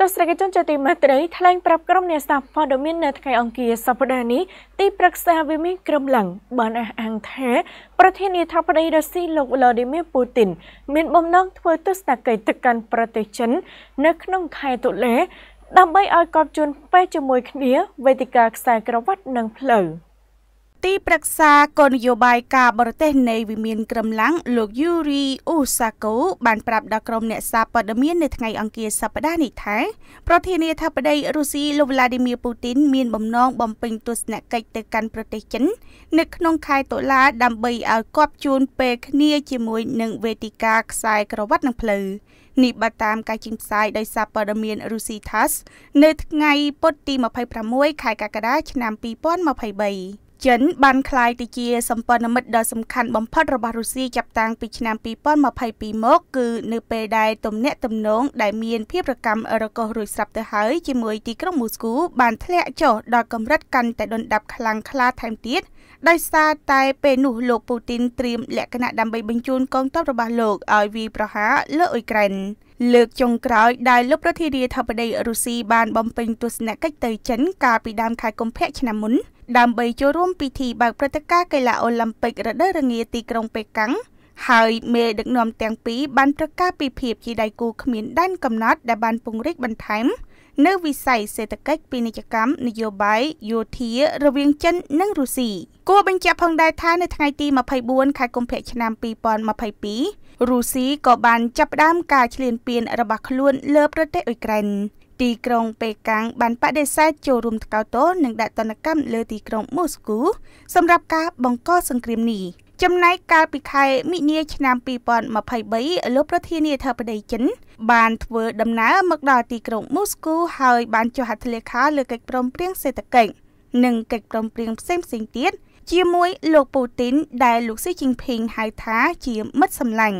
ទស្សនវិជ្ជាជាទីមេត្រីថ្លែងប្រាប់ក្រុមអ្នកសារព័ត៌មាននៅថ្ងៃអង្គារសប្តាហ៍នេះទីប្រឹក្សាវិមានក្រមឡឹងបានអះអាងថាប្រធានាធិបតីរុស្ស៊ីលោក Vladimir Putin មានបំណងធ្វើទស្សនកិច្ចទៅកាន់ប្រទេសចិននៅក្នុងខែតុលាដើម្បីឲ្យកប់ជួនពេលជាមួយគ្នាវេទិកាខ្សែក្រវ៉ាត់និងផ្លូវ។ទីប្រឹក្សាគោលនយោបាយការបរទេសនៃវិមានក្រមឡាំងលោកយូរីអ៊ូសាកូបានប្រាប់ដល់ក្រុមអ្នកសារព័ត៌មាននៅថ្ងៃអង្គារសប្តាហ៍នេះថាប្រធានាធិបតីរុស្ស៊ីលោក Vladimir Putin មានបំណងបំពេញទស្សនកិច្ចទៅកាន់ប្រទេសចិននៅក្នុងខែតុលាដើម្បីឲ្យគប់ជួនពេលគ្នាជាមួយនឹងវេទិកាខ្សែក្រវ៉ាត់និងផ្លូវនេះបើតាមការចេញផ្សាយដោយសារព័ត៌មានរុស្ស៊ី TASS នៅថ្ងៃពុធទី26ខែកក្កដាឆ្នាំ2023ចិនបានក្លាយទៅជាសម្ព័ន្ធមិត្តដ៏សំខាន់បំផុតរបស់រុស្ស៊ីចាប់តាំងពីឆ្នាំ2022មកគឺនៅពេលដែលទំនាក់ទំនងដែលមានភាពរកម្មរកោសរួចស្រាប់ទៅហើយជាមួយទីក្រុងមូស្គូបានធ្លាក់ចុះដល់កម្រិតកាន់តែដុនដាបខ្លាំងក្លាថែមទៀតដោយសារតែពេលនោះលោកពូទីនត្រៀមលក្ខណៈដើម្បីបញ្ជូនកងទ័ពរបស់លោកឲ្យវាយប្រហារលើអ៊ុយក្រែន។លើកចុងក្រោយដែលលោកប្រធានាធិបតីរុស្ស៊ីបានបំពេញទស្សនកិច្ចទៅចិនកាលពីដើមខែកុម្ភៈឆ្នាំមុន ដើម្បីចូលរួមពិធីបើកព្រឹត្តិការណ៍កីឡាអូឡ িম্প ពិករដូវរងាទីក្រុងប៉េកាំងហើយមេដឹកនាំទាំងពីរបានប្រកាសពីភាពជាដៃគូគ្មានដែនកំណត់ដែលបានពង្រីកបន្ថែមនៅវិស័យសេដ្ឋកិច្ចពាណិជ្ជកម្មនយោបាយយោធា រវាងចិននិងរុស្ស៊ីគួរបញ្ជាក់ផងដែរថានៅថ្ងៃទី24ខែកុម្ភៈឆ្នាំ2022រុស្ស៊ីក៏បានចាប់ផ្ដើមការឈ្លានពានរបស់ខ្លួនលើ ប្រទេសអ៊ុយក្រែនទីក្រុងប៉េកាំងបានបដិសេធចូលរួមថ្កោលទោសនិងដាក់ទណ្ឌកម្មលើទីក្រុងមូស្គូសម្រាប់ការបង្កសង្គ្រាមនេះ។ចំណែកកាលពីខែមិនិនាឆ្នាំ2023លោកប្រធានាធិបតីចិន បានធ្វើដំណើរមកដល់ទីក្រុងមូស្គូហើយបានចុះហត្ថលេខាលើកិច្ចព្រមព្រៀងសេដ្ឋកិច្ចនិងកិច្ចព្រមព្រៀងផ្សេងផ្សេងទៀតជាមួយ លោកពូទីនដែលលោកស៊ីជីងភីងហៅថា ជាមិត្តសម្លាញ់